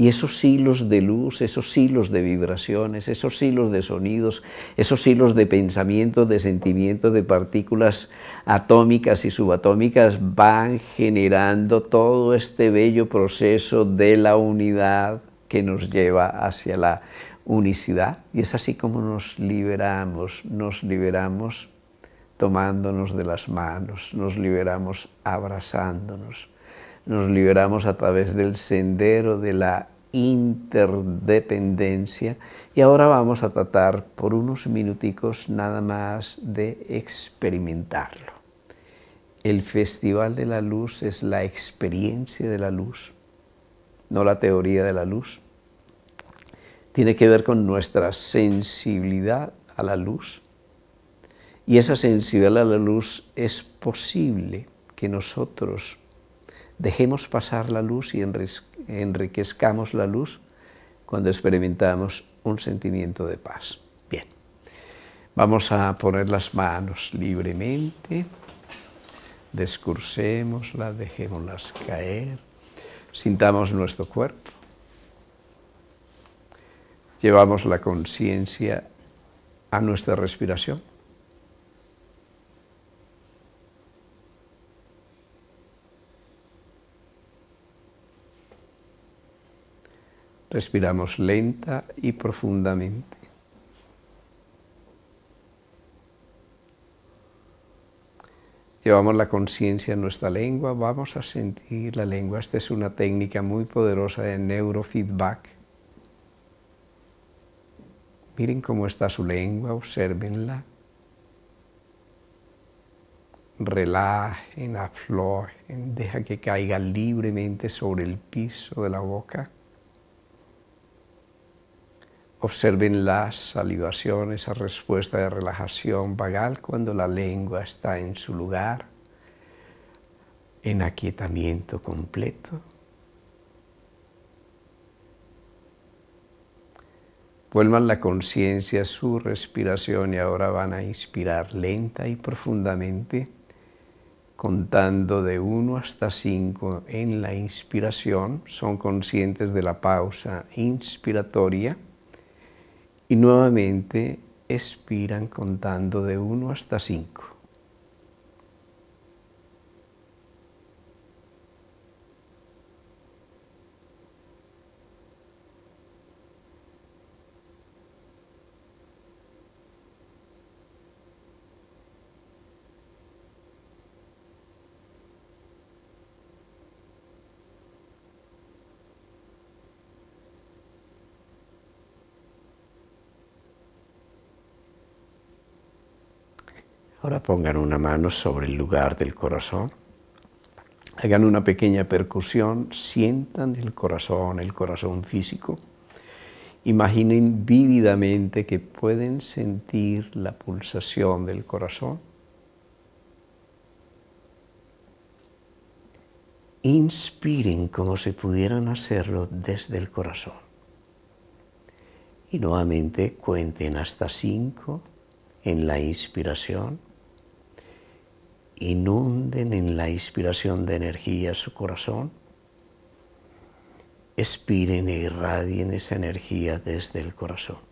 Speaker 1: y esos hilos de luz, esos hilos de vibraciones, esos hilos de sonidos, esos hilos de pensamiento, de sentimiento, de partículas atómicas y subatómicas van generando todo este bello proceso de la unidad que nos lleva hacia la unicidad. Y es así como nos liberamos, nos liberamos tomándonos de las manos, nos liberamos abrazándonos nos liberamos a través del sendero de la interdependencia y ahora vamos a tratar por unos minuticos nada más de experimentarlo. El Festival de la Luz es la experiencia de la luz, no la teoría de la luz. Tiene que ver con nuestra sensibilidad a la luz. Y esa sensibilidad a la luz es posible que nosotros Dejemos pasar la luz y enriquezcamos la luz cuando experimentamos un sentimiento de paz. Bien, vamos a poner las manos libremente, descursémoslas, dejémoslas caer, sintamos nuestro cuerpo, llevamos la conciencia a nuestra respiración. Respiramos lenta y profundamente. Llevamos la conciencia en nuestra lengua, vamos a sentir la lengua. Esta es una técnica muy poderosa de neurofeedback. Miren cómo está su lengua, observenla. Relajen, aflojen, deja que caiga libremente sobre el piso de la boca. Observen las salivaciones, esa respuesta de relajación vagal cuando la lengua está en su lugar, en aquietamiento completo. Vuelvan la conciencia a su respiración y ahora van a inspirar lenta y profundamente, contando de 1 hasta 5 en la inspiración. Son conscientes de la pausa inspiratoria y nuevamente expiran contando de 1 hasta 5. pongan una mano sobre el lugar del corazón. Hagan una pequeña percusión, sientan el corazón, el corazón físico. Imaginen vívidamente que pueden sentir la pulsación del corazón. Inspiren como si pudieran hacerlo desde el corazón. Y nuevamente cuenten hasta cinco en la inspiración inunden en la inspiración de energía su corazón, expiren e irradien esa energía desde el corazón.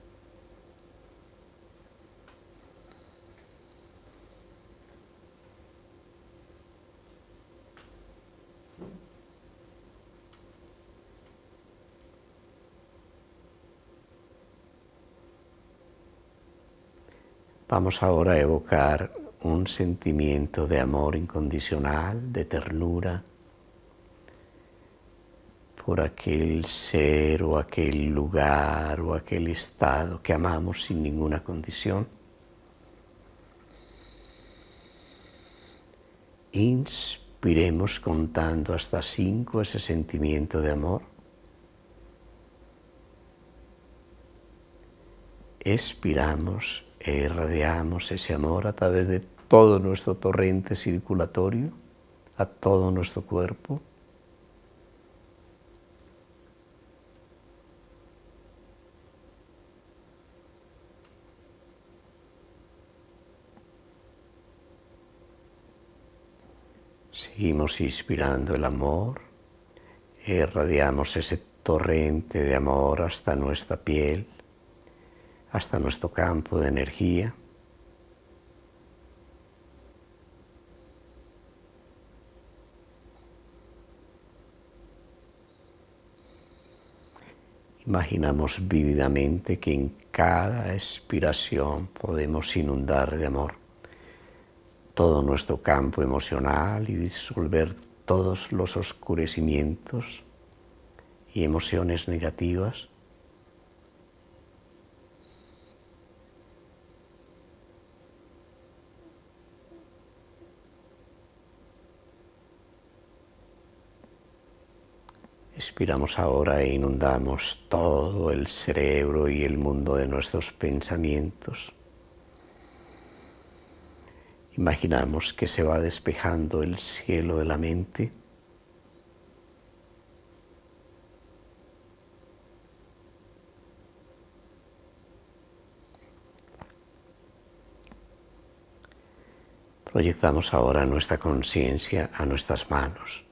Speaker 1: Vamos ahora a evocar un sentimiento de amor incondicional, de ternura por aquel ser o aquel lugar o aquel estado que amamos sin ninguna condición. Inspiremos contando hasta cinco ese sentimiento de amor. Expiramos irradiamos ese amor a través de todo nuestro torrente circulatorio, a todo nuestro cuerpo. Seguimos inspirando el amor, irradiamos ese torrente de amor hasta nuestra piel hasta nuestro campo de energía. Imaginamos vívidamente que en cada expiración podemos inundar de amor todo nuestro campo emocional y disolver todos los oscurecimientos y emociones negativas Inspiramos ahora e inundamos todo el cerebro y el mundo de nuestros pensamientos. Imaginamos que se va despejando el cielo de la mente. Proyectamos ahora nuestra conciencia a nuestras manos.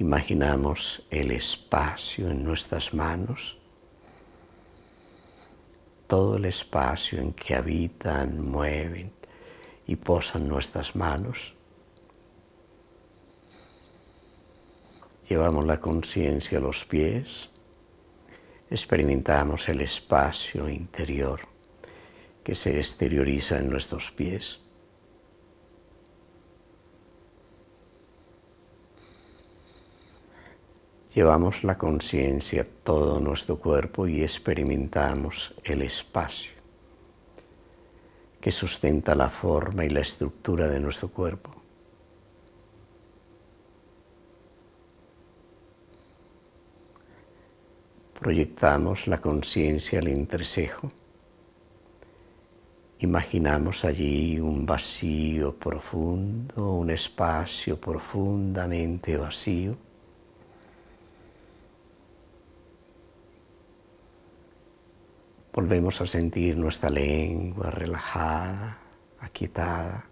Speaker 1: Imaginamos el espacio en nuestras manos, todo el espacio en que habitan, mueven y posan nuestras manos. Llevamos la conciencia a los pies, experimentamos el espacio interior que se exterioriza en nuestros pies. llevamos la conciencia a todo nuestro cuerpo y experimentamos el espacio que sustenta la forma y la estructura de nuestro cuerpo. Proyectamos la conciencia al entrecejo. Imaginamos allí un vacío profundo, un espacio profundamente vacío Volvemos a sentir nuestra lengua relajada, aquietada.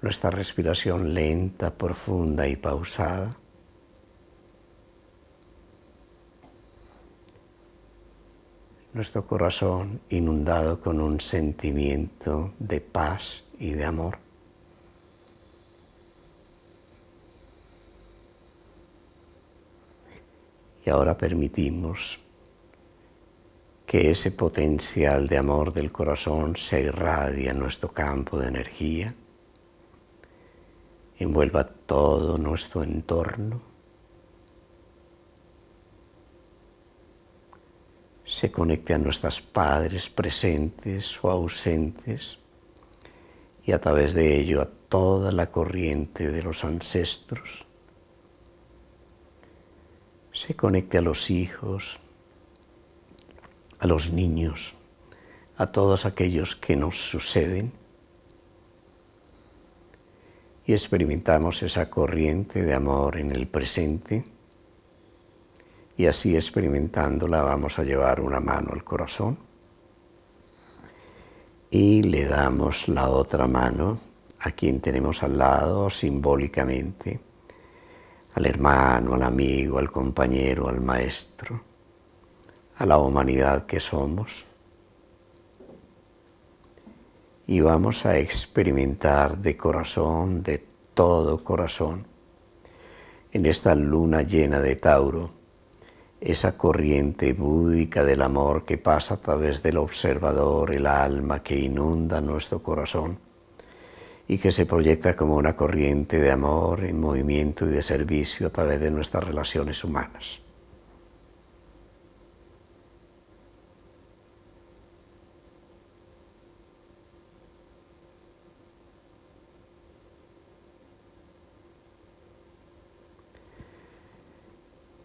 Speaker 1: Nuestra respiración lenta, profunda y pausada. Nuestro corazón inundado con un sentimiento de paz y de amor. Y ahora permitimos que ese potencial de amor del corazón se irradie en nuestro campo de energía, envuelva todo nuestro entorno, se conecte a nuestras padres presentes o ausentes y a través de ello a toda la corriente de los ancestros se conecte a los hijos, a los niños, a todos aquellos que nos suceden y experimentamos esa corriente de amor en el presente y así experimentándola vamos a llevar una mano al corazón y le damos la otra mano a quien tenemos al lado simbólicamente al hermano, al amigo, al compañero, al maestro, a la humanidad que somos. Y vamos a experimentar de corazón, de todo corazón, en esta luna llena de Tauro, esa corriente búdica del amor que pasa a través del observador, el alma que inunda nuestro corazón y que se proyecta como una corriente de amor en movimiento y de servicio a través de nuestras relaciones humanas.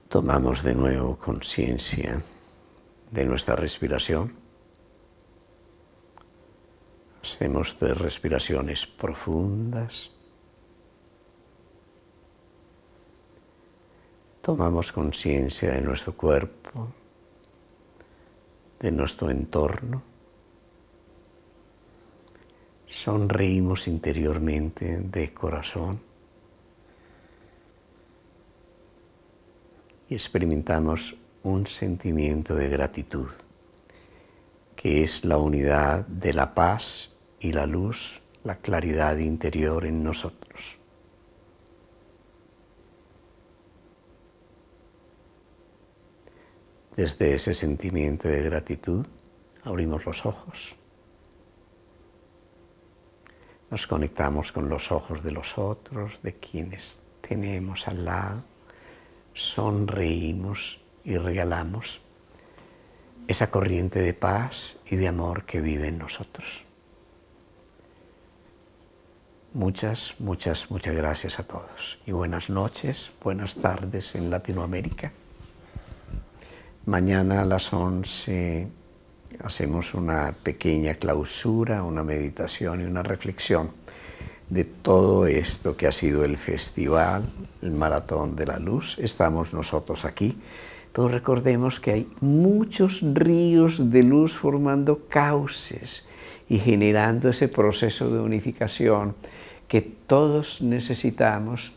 Speaker 1: tomamos de nuevo conciencia de nuestra respiración. Hacemos respiraciones profundas. Tomamos conciencia de nuestro cuerpo, de nuestro entorno. Sonreímos interiormente de corazón y experimentamos un sentimiento de gratitud, que es la unidad de la paz y la luz, la claridad interior en nosotros. Desde ese sentimiento de gratitud abrimos los ojos. Nos conectamos con los ojos de los otros, de quienes tenemos al lado. Sonreímos y regalamos esa corriente de paz y de amor que vive en nosotros. Muchas, muchas, muchas gracias a todos y buenas noches, buenas tardes en Latinoamérica. Mañana a las 11 hacemos una pequeña clausura, una meditación y una reflexión de todo esto que ha sido el festival, el Maratón de la Luz. Estamos nosotros aquí, pero recordemos que hay muchos ríos de luz formando cauces y generando ese proceso de unificación que todos necesitamos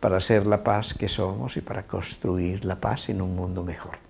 Speaker 1: para ser la paz que somos y para construir la paz en un mundo mejor.